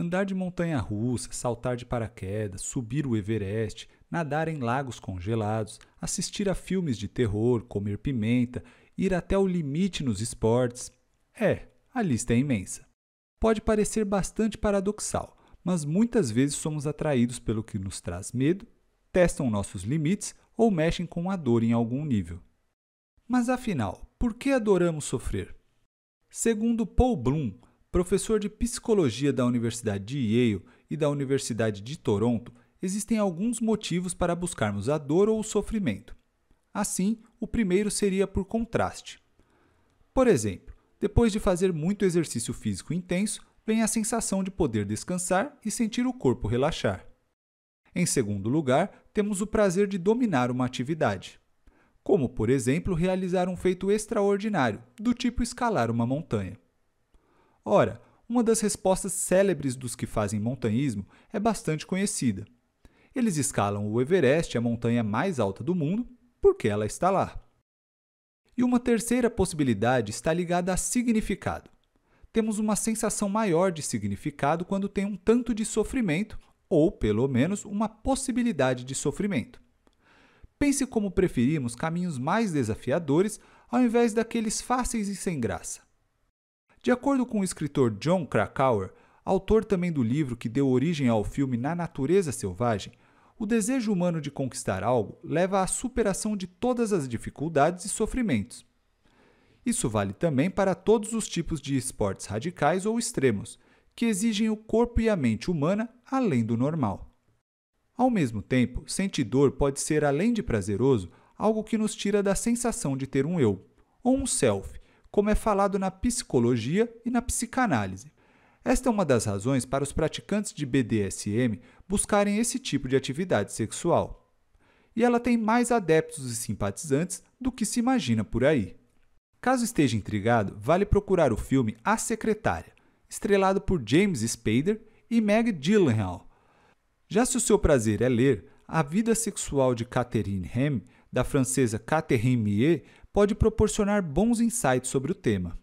Andar de montanha russa, saltar de paraquedas, subir o Everest, nadar em lagos congelados, assistir a filmes de terror, comer pimenta, ir até o limite nos esportes. É, a lista é imensa. Pode parecer bastante paradoxal, mas muitas vezes somos atraídos pelo que nos traz medo, testam nossos limites ou mexem com a dor em algum nível. Mas afinal, por que adoramos sofrer? Segundo Paul Bloom, Professor de psicologia da Universidade de Yale e da Universidade de Toronto, existem alguns motivos para buscarmos a dor ou o sofrimento. Assim, o primeiro seria por contraste. Por exemplo, depois de fazer muito exercício físico intenso, vem a sensação de poder descansar e sentir o corpo relaxar. Em segundo lugar, temos o prazer de dominar uma atividade, como, por exemplo, realizar um feito extraordinário, do tipo escalar uma montanha. Ora, uma das respostas célebres dos que fazem montanhismo é bastante conhecida. Eles escalam o Everest, a montanha mais alta do mundo, porque ela está lá. E uma terceira possibilidade está ligada a significado. Temos uma sensação maior de significado quando tem um tanto de sofrimento, ou pelo menos uma possibilidade de sofrimento. Pense como preferimos caminhos mais desafiadores ao invés daqueles fáceis e sem graça. De acordo com o escritor John Krakauer, autor também do livro que deu origem ao filme Na Natureza Selvagem, o desejo humano de conquistar algo leva à superação de todas as dificuldades e sofrimentos. Isso vale também para todos os tipos de esportes radicais ou extremos, que exigem o corpo e a mente humana além do normal. Ao mesmo tempo, sentir dor pode ser, além de prazeroso, algo que nos tira da sensação de ter um eu, ou um self, como é falado na psicologia e na psicanálise. Esta é uma das razões para os praticantes de BDSM buscarem esse tipo de atividade sexual. E ela tem mais adeptos e simpatizantes do que se imagina por aí. Caso esteja intrigado, vale procurar o filme A Secretária, estrelado por James Spader e Meg Gyllenhaal. Já se o seu prazer é ler, a vida sexual de Catherine Ham, da francesa Catherine Mier, pode proporcionar bons insights sobre o tema.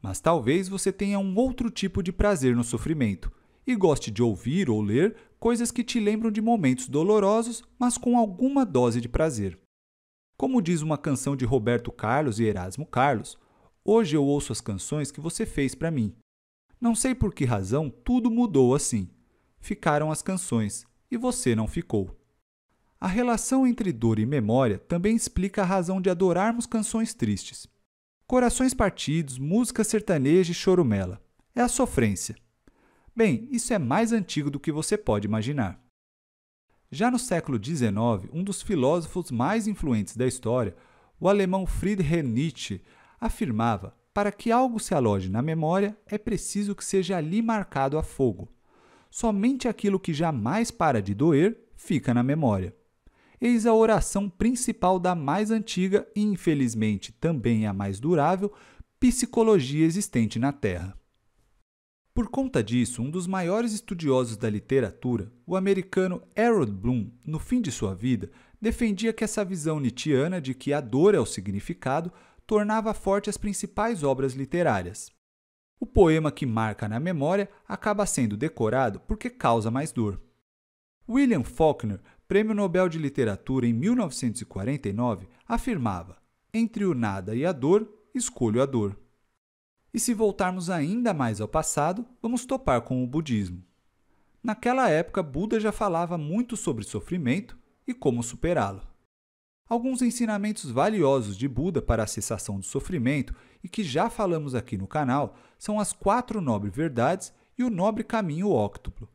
Mas talvez você tenha um outro tipo de prazer no sofrimento e goste de ouvir ou ler coisas que te lembram de momentos dolorosos, mas com alguma dose de prazer. Como diz uma canção de Roberto Carlos e Erasmo Carlos, hoje eu ouço as canções que você fez para mim. Não sei por que razão tudo mudou assim. Ficaram as canções e você não ficou. A relação entre dor e memória também explica a razão de adorarmos canções tristes. Corações partidos, música sertaneja e chorumela. É a sofrência. Bem, isso é mais antigo do que você pode imaginar. Já no século XIX, um dos filósofos mais influentes da história, o alemão Friedrich Nietzsche, afirmava: para que algo se aloje na memória, é preciso que seja ali marcado a fogo. Somente aquilo que jamais para de doer fica na memória eis a oração principal da mais antiga e, infelizmente, também a mais durável psicologia existente na Terra. Por conta disso, um dos maiores estudiosos da literatura, o americano Harold Bloom, no fim de sua vida, defendia que essa visão nietzschiana de que a dor é o significado tornava forte as principais obras literárias. O poema que marca na memória acaba sendo decorado porque causa mais dor. William Faulkner Prêmio Nobel de Literatura em 1949, afirmava: entre o nada e a dor, escolho a dor. E se voltarmos ainda mais ao passado, vamos topar com o budismo. Naquela época, Buda já falava muito sobre sofrimento e como superá-lo. Alguns ensinamentos valiosos de Buda para a cessação do sofrimento e que já falamos aqui no canal são as Quatro Nobres Verdades e o Nobre Caminho Óctuplo.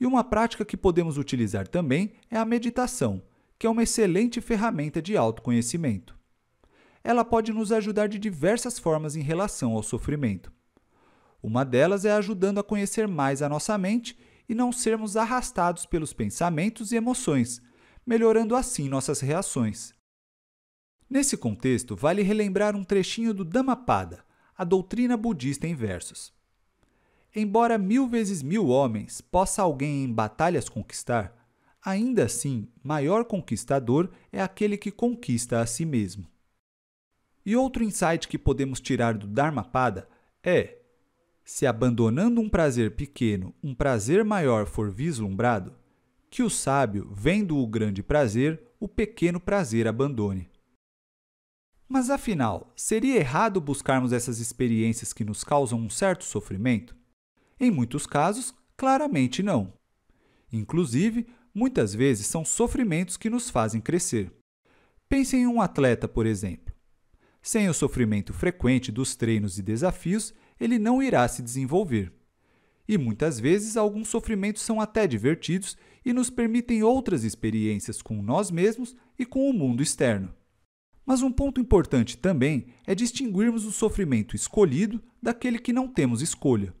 E uma prática que podemos utilizar também é a meditação, que é uma excelente ferramenta de autoconhecimento. Ela pode nos ajudar de diversas formas em relação ao sofrimento. Uma delas é ajudando a conhecer mais a nossa mente e não sermos arrastados pelos pensamentos e emoções, melhorando assim nossas reações. Nesse contexto, vale relembrar um trechinho do Dhammapada, a doutrina budista em versos. Embora mil vezes mil homens possa alguém em batalhas conquistar, ainda assim, maior conquistador é aquele que conquista a si mesmo. E outro insight que podemos tirar do Dharmapada é: se abandonando um prazer pequeno, um prazer maior for vislumbrado, que o sábio, vendo o grande prazer, o pequeno prazer abandone. Mas afinal, seria errado buscarmos essas experiências que nos causam um certo sofrimento? Em muitos casos, claramente não. Inclusive, muitas vezes são sofrimentos que nos fazem crescer. Pense em um atleta, por exemplo. Sem o sofrimento frequente dos treinos e desafios, ele não irá se desenvolver. E muitas vezes alguns sofrimentos são até divertidos e nos permitem outras experiências com nós mesmos e com o mundo externo. Mas um ponto importante também é distinguirmos o sofrimento escolhido daquele que não temos escolha.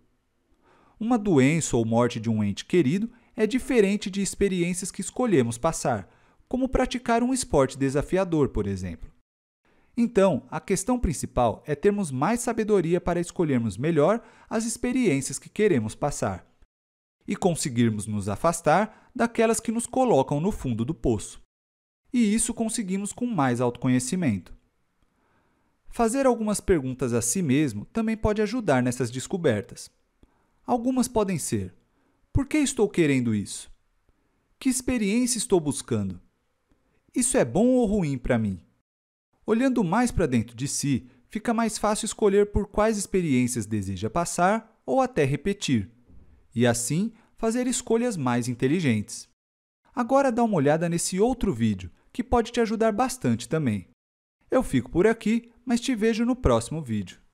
Uma doença ou morte de um ente querido é diferente de experiências que escolhemos passar, como praticar um esporte desafiador, por exemplo. Então, a questão principal é termos mais sabedoria para escolhermos melhor as experiências que queremos passar e conseguirmos nos afastar daquelas que nos colocam no fundo do poço. E isso conseguimos com mais autoconhecimento. Fazer algumas perguntas a si mesmo também pode ajudar nessas descobertas. Algumas podem ser: por que estou querendo isso? Que experiência estou buscando? Isso é bom ou ruim para mim? Olhando mais para dentro de si, fica mais fácil escolher por quais experiências deseja passar ou até repetir, e assim fazer escolhas mais inteligentes. Agora dá uma olhada nesse outro vídeo, que pode te ajudar bastante também. Eu fico por aqui, mas te vejo no próximo vídeo.